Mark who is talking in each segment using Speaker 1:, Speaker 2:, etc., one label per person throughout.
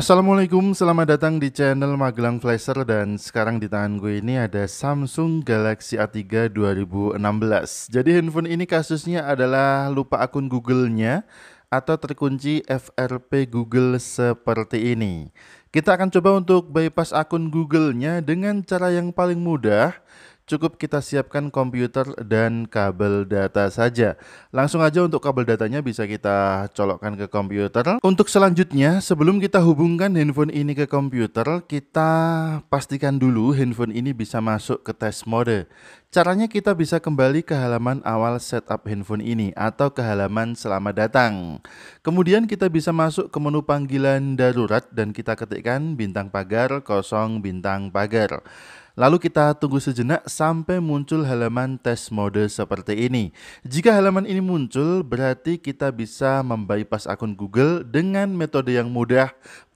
Speaker 1: Assalamualaikum, selamat datang di channel Magelang Flasher dan sekarang di tangan gue ini ada Samsung Galaxy A3 2016 Jadi handphone ini kasusnya adalah lupa akun Google-nya atau terkunci FRP Google seperti ini Kita akan coba untuk bypass akun Google-nya dengan cara yang paling mudah cukup kita siapkan komputer dan kabel data saja. Langsung aja untuk kabel datanya bisa kita colokkan ke komputer. Untuk selanjutnya, sebelum kita hubungkan handphone ini ke komputer, kita pastikan dulu handphone ini bisa masuk ke test mode. Caranya kita bisa kembali ke halaman awal setup handphone ini atau ke halaman selamat datang. Kemudian kita bisa masuk ke menu panggilan darurat dan kita ketikkan bintang pagar kosong bintang pagar. Lalu kita tunggu sejenak sampai muncul halaman tes mode seperti ini. Jika halaman ini muncul, berarti kita bisa membypass akun Google dengan metode yang mudah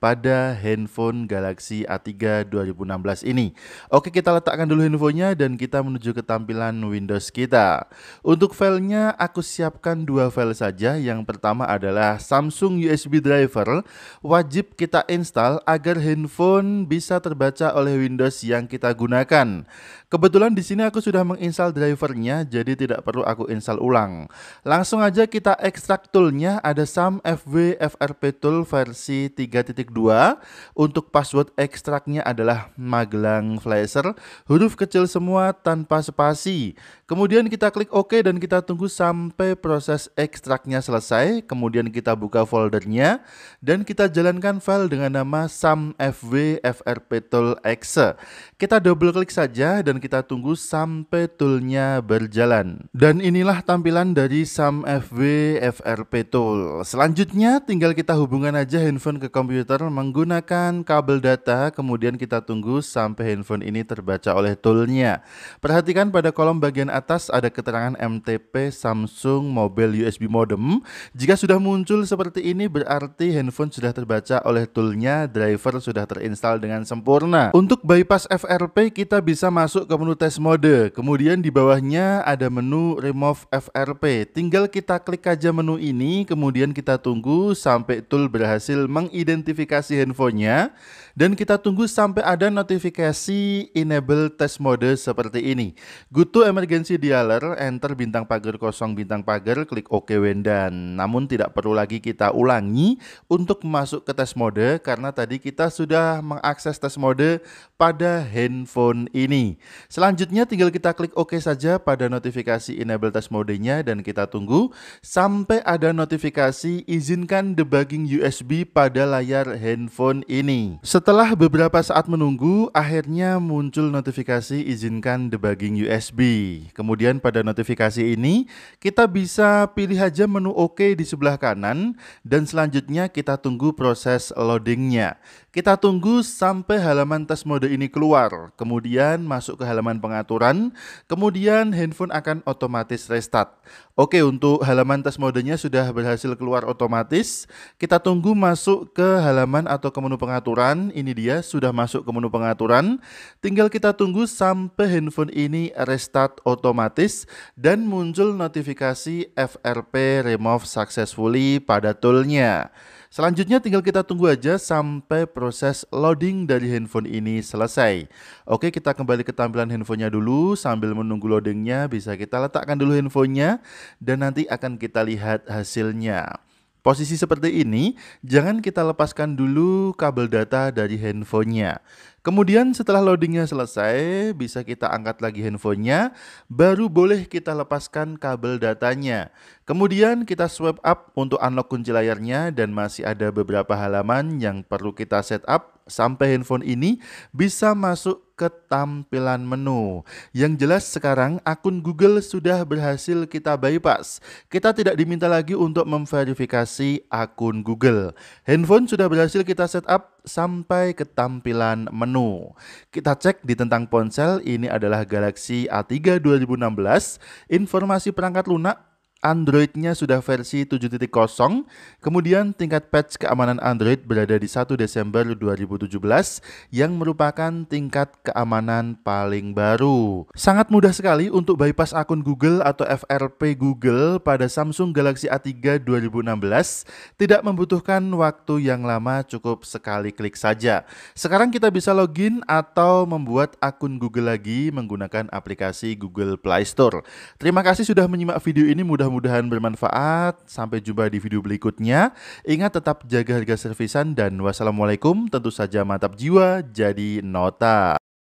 Speaker 1: pada handphone Galaxy A3 2016 ini. Oke, kita letakkan dulu handphonenya dan kita menuju ke tampilan Windows kita. Untuk filenya aku siapkan dua file saja. Yang pertama adalah Samsung USB driver wajib kita install agar handphone bisa terbaca oleh Windows yang kita gunakan. Kebetulan di sini aku sudah menginstal drivernya jadi tidak perlu aku install ulang. Langsung aja kita ekstrak toolnya ada SAM FW FRP tool versi 3.2 2. Untuk password ekstraknya adalah Magelang Flasher, huruf kecil semua tanpa spasi. Kemudian kita klik OK dan kita tunggu sampai proses ekstraknya selesai. Kemudian kita buka foldernya dan kita jalankan file dengan nama samfwfrptool.exe Kita double klik saja dan kita tunggu sampai toolnya berjalan. Dan inilah tampilan dari samfwfrptool Selanjutnya tinggal kita hubungkan aja handphone ke komputer menggunakan kabel data, kemudian kita tunggu sampai handphone ini terbaca oleh toolnya. Perhatikan pada kolom bagian atas ada keterangan MTP Samsung Mobile USB Modem. Jika sudah muncul seperti ini berarti handphone sudah terbaca oleh toolnya, driver sudah terinstall dengan sempurna. Untuk bypass FRP kita bisa masuk ke menu test mode, kemudian di bawahnya ada menu remove FRP. Tinggal kita klik aja menu ini, kemudian kita tunggu sampai tool berhasil mengidentifikasi notifikasi handphonenya dan kita tunggu sampai ada notifikasi enable test mode seperti ini. Go to emergency dialer, enter bintang pagar kosong bintang pagar, klik OK dan Namun tidak perlu lagi kita ulangi untuk masuk ke test mode karena tadi kita sudah mengakses test mode pada handphone ini. Selanjutnya tinggal kita klik OK saja pada notifikasi enable test modenya dan kita tunggu sampai ada notifikasi izinkan debugging USB pada layar handphone ini. Setelah beberapa saat menunggu, akhirnya muncul notifikasi izinkan debugging USB. Kemudian pada notifikasi ini, kita bisa pilih aja menu OK di sebelah kanan, dan selanjutnya kita tunggu proses loadingnya. Kita tunggu sampai halaman tes mode ini keluar, kemudian masuk ke halaman pengaturan, kemudian handphone akan otomatis restart. Oke, untuk halaman tes modenya sudah berhasil keluar otomatis. Kita tunggu masuk ke halaman halaman atau ke menu pengaturan. Ini dia sudah masuk ke menu pengaturan. Tinggal kita tunggu sampai handphone ini restart otomatis dan muncul notifikasi FRP remove successfully pada toolnya. Selanjutnya tinggal kita tunggu aja sampai proses loading dari handphone ini selesai. Oke, kita kembali ke tampilan handphonenya dulu sambil menunggu loadingnya bisa kita letakkan dulu handphonenya dan nanti akan kita lihat hasilnya. Posisi seperti ini, jangan kita lepaskan dulu kabel data dari handphonenya. Kemudian setelah loadingnya selesai, bisa kita angkat lagi handphonenya, baru boleh kita lepaskan kabel datanya. Kemudian kita swipe up untuk unlock kunci layarnya dan masih ada beberapa halaman yang perlu kita setup sampai handphone ini bisa masuk ke tampilan menu. Yang jelas sekarang akun Google sudah berhasil kita bypass. Kita tidak diminta lagi untuk memverifikasi akun Google. Handphone sudah berhasil kita setup sampai ke tampilan menu. Kita cek di tentang ponsel, ini adalah Galaxy A3 2016. Informasi perangkat lunak Androidnya sudah versi 7.0, kemudian tingkat patch keamanan Android berada di 1 Desember 2017 yang merupakan tingkat keamanan paling baru. Sangat mudah sekali untuk bypass akun Google atau FRP Google pada Samsung Galaxy A3 2016, tidak membutuhkan waktu yang lama cukup sekali klik saja. Sekarang kita bisa login atau membuat akun Google lagi menggunakan aplikasi Google Play Store. Terima kasih sudah menyimak video ini mudah mudah-mudahan bermanfaat. Sampai jumpa di video berikutnya. Ingat tetap jaga harga servisan dan wassalamualaikum. Tentu saja mantap jiwa, jadi nota.